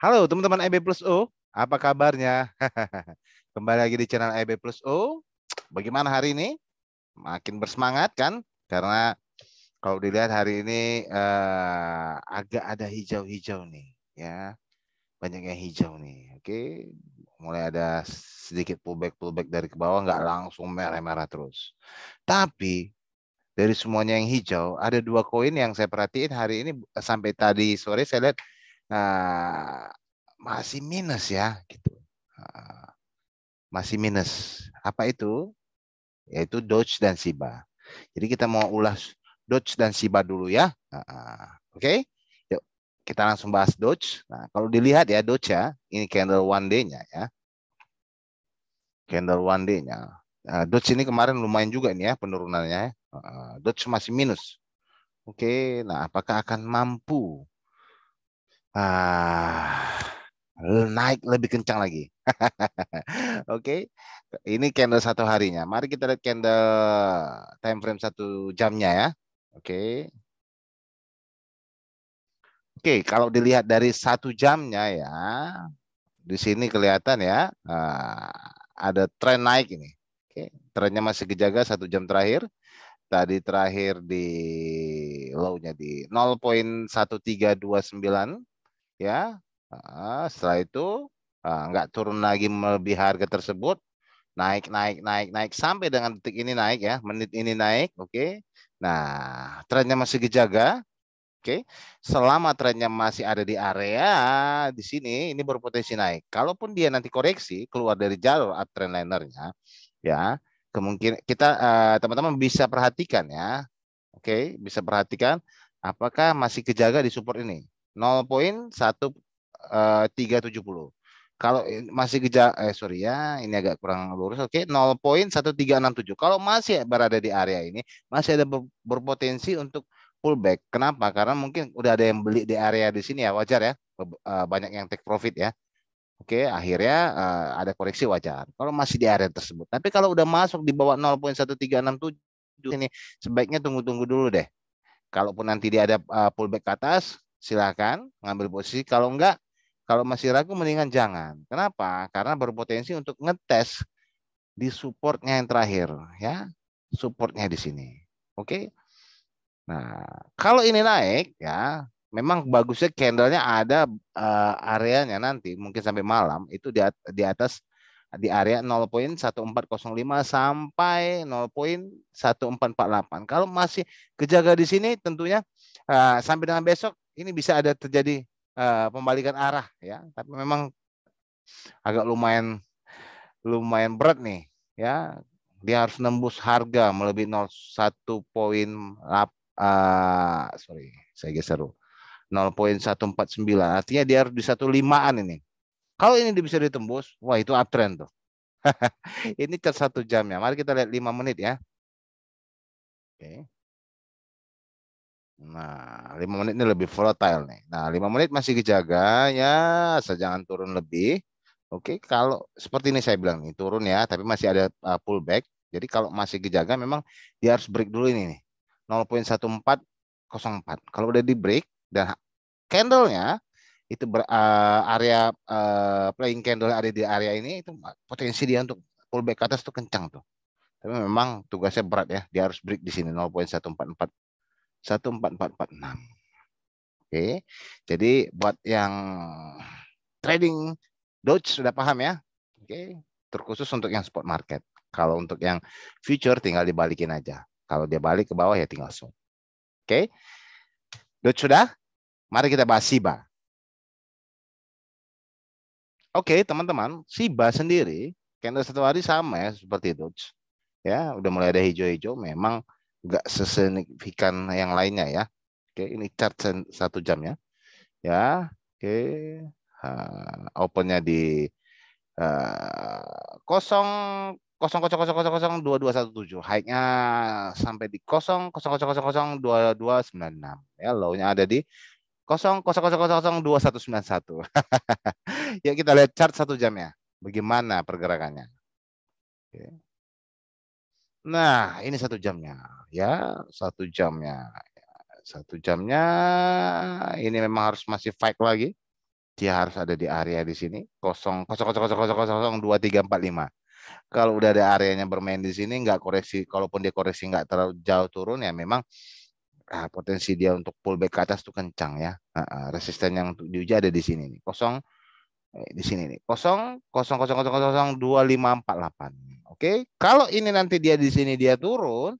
Halo teman-teman IB Plus O, apa kabarnya? Kembali lagi di channel IB Plus O. Bagaimana hari ini? Makin bersemangat kan? Karena kalau dilihat hari ini eh, agak ada hijau-hijau nih, ya. Banyak yang hijau nih. Oke, mulai ada sedikit pullback-pullback dari ke bawah, nggak langsung merah-merah terus. Tapi dari semuanya yang hijau, ada dua koin yang saya perhatiin hari ini sampai tadi sore saya lihat Nah, masih minus ya, gitu. Ah, masih minus. Apa itu? Yaitu Dodge dan Siba. Jadi kita mau ulas Dodge dan Siba dulu ya. Ah, oke? Okay? Yuk, kita langsung bahas Dodge. Nah, kalau dilihat ya Dodge ya, ini candle one day-nya ya. Candle one day-nya. nah, Dodge ini kemarin lumayan juga nih ya penurunannya. Ah, Dodge masih minus. Oke, okay, nah apakah akan mampu ah, naik lebih kencang lagi. Oke, okay. ini candle satu harinya. Mari kita lihat candle time frame satu jamnya ya. Oke. Okay. Oke, okay, kalau dilihat dari satu jamnya ya, di sini kelihatan ya ah, ada tren naik ini. Oke, okay. trennya masih dijaga satu jam terakhir. Tadi terakhir di low-nya di 0.1329 ya setelah itu nggak turun lagi melebihi harga tersebut naik naik naik naik sampai dengan detik ini naik ya menit ini naik oke nah trennya masih dijaga Oke, selama trennya masih ada di area di sini, ini berpotensi naik. Kalaupun dia nanti koreksi keluar dari jalur uptrend linernya, ya kemungkinan kita eh, teman-teman teman bisa perhatikan ya, oke, okay. bisa perhatikan apakah masih kejaga di support ini. 0.1370. Eh, kalau eh, masih gejala eh sorry ya, ini agak kurang lurus. Oke, okay. 0.1367. Kalau masih berada di area ini, masih ada berpotensi untuk pullback. Kenapa? Karena mungkin udah ada yang beli di area di sini ya, wajar ya. Eh, banyak yang take profit ya. Oke, akhirnya ada koreksi wajar. Kalau masih di area tersebut. Tapi kalau udah masuk di bawah 0.1367 ini sebaiknya tunggu-tunggu dulu deh. Kalaupun nanti dia ada pullback ke atas, silakan ngambil posisi. Kalau enggak, kalau masih ragu mendingan jangan. Kenapa? Karena berpotensi untuk ngetes di supportnya yang terakhir, ya supportnya di sini. Oke. Nah, kalau ini naik, ya memang bagusnya candlenya ada uh, areanya nanti mungkin sampai malam itu di, at di atas di area 0.1405 sampai 0.1448. Kalau masih kejaga di sini tentunya uh, sampai dengan besok ini bisa ada terjadi uh, pembalikan arah ya. Tapi memang agak lumayan lumayan berat nih ya. Dia harus nembus harga melebihi 01 poin uh, sorry, saya geser 0.149. Artinya dia harus di 15-an ini. Kalau ini bisa ditembus, wah itu uptrend tuh. ini cat satu jam ya. Mari kita lihat lima menit ya. Oke. Okay. Nah, lima menit ini lebih volatile nih. Nah, lima menit masih dijaga ya, saya jangan turun lebih. Oke, kalau seperti ini saya bilang nih, turun ya, tapi masih ada uh, pullback. Jadi kalau masih dijaga memang dia harus break dulu ini nih. 0.1404. Kalau udah di break dan candlenya itu ber, uh, area uh, playing candle ada di area ini itu potensi dia untuk pullback ke atas tuh kencang tuh. Tapi memang tugasnya berat ya. Dia harus break di sini empat 14446. Oke. Jadi buat yang trading Doge sudah paham ya? Oke. Terkhusus untuk yang spot market. Kalau untuk yang future tinggal dibalikin aja. Kalau dia balik ke bawah ya tinggal short. Oke. Doge sudah? Mari kita bahas Siba. Oke, teman-teman, Siba sendiri candle satu hari sama ya seperti Doge. Ya, udah mulai ada hijau-hijau memang nggak sesignifikan yang lainnya ya. Oke, ini chart satu jam ya. Ya, oke. opennya di kosong kosong kosong kosong kosong kosong dua dua satu tujuh highnya sampai di kosong kosong kosong kosong kosong dua dua sembilan enam ya lownya ada di kosong kosong kosong kosong kosong dua satu sembilan satu ya kita lihat chart satu jam ya bagaimana pergerakannya Oke. Nah, ini satu jamnya, ya, satu jamnya, satu jamnya. Ini memang harus masih fight lagi. Dia harus ada di area di sini. Kosong, kosong, kosong, kosong, kosong, kosong, dua, tiga, empat, lima. Kalau udah ada areanya bermain di sini, nggak koreksi. Kalaupun dia koreksi nggak terlalu jauh turun, ya memang ah, potensi dia untuk pullback ke atas tuh kencang ya. Ah, ah, yang untuk diuji ada di sini nih. Kosong, Eh, di sini nih kosong kosong kosong kosong kosong dua lima empat delapan Oke, kalau ini nanti dia di sini dia turun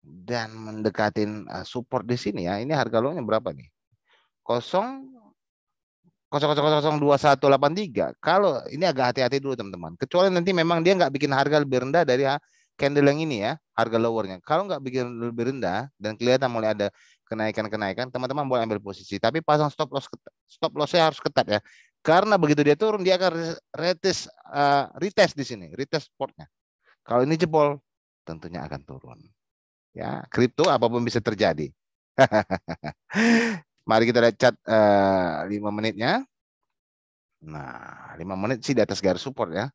dan mendekatin eh, support di sini ya. Ini harga lownya berapa nih? kosong kosong kosong kosong dua satu delapan tiga Kalau ini agak hati-hati dulu teman-teman. Kecuali nanti memang dia nggak bikin harga lebih rendah dari candle yang ini ya, harga lowernya. Kalau nggak bikin lebih rendah dan kelihatan mulai ada kenaikan-kenaikan, teman-teman boleh ambil posisi. Tapi pasang stop loss stop lossnya harus ketat ya. Karena begitu dia turun dia akan retest uh, retest di sini, retest portnya. Kalau ini jebol, tentunya akan turun. Ya, kripto apapun bisa terjadi. Mari kita lihat chat uh, eh, 5 menitnya. Nah, lima menit sih di atas garis support ya.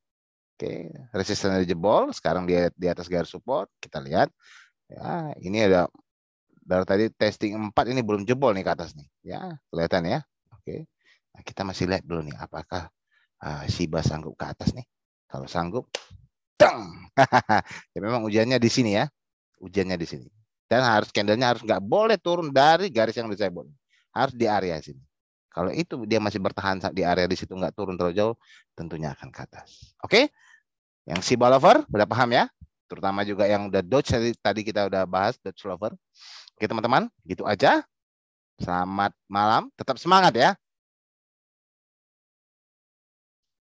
Oke, resistennya jebol, sekarang dia di atas garis support. Kita lihat. Ya, ini ada dari tadi testing 4 ini belum jebol nih ke atas nih. Ya, kelihatan ya. Oke. Nah, kita masih lihat dulu nih apakah uh, ah, Shiba sanggup ke atas nih. Kalau sanggup, dong. ya memang ujiannya di sini ya. Ujiannya di sini. Dan harus candlenya harus nggak boleh turun dari garis yang disebut. Harus di area sini. Kalau itu dia masih bertahan di area di situ nggak turun terlalu jauh, tentunya akan ke atas. Oke? Okay? Yang Shiba lover udah paham ya? Terutama juga yang udah Dodge tadi kita udah bahas Dodge lover. Oke, teman-teman, gitu aja. Selamat malam, tetap semangat ya.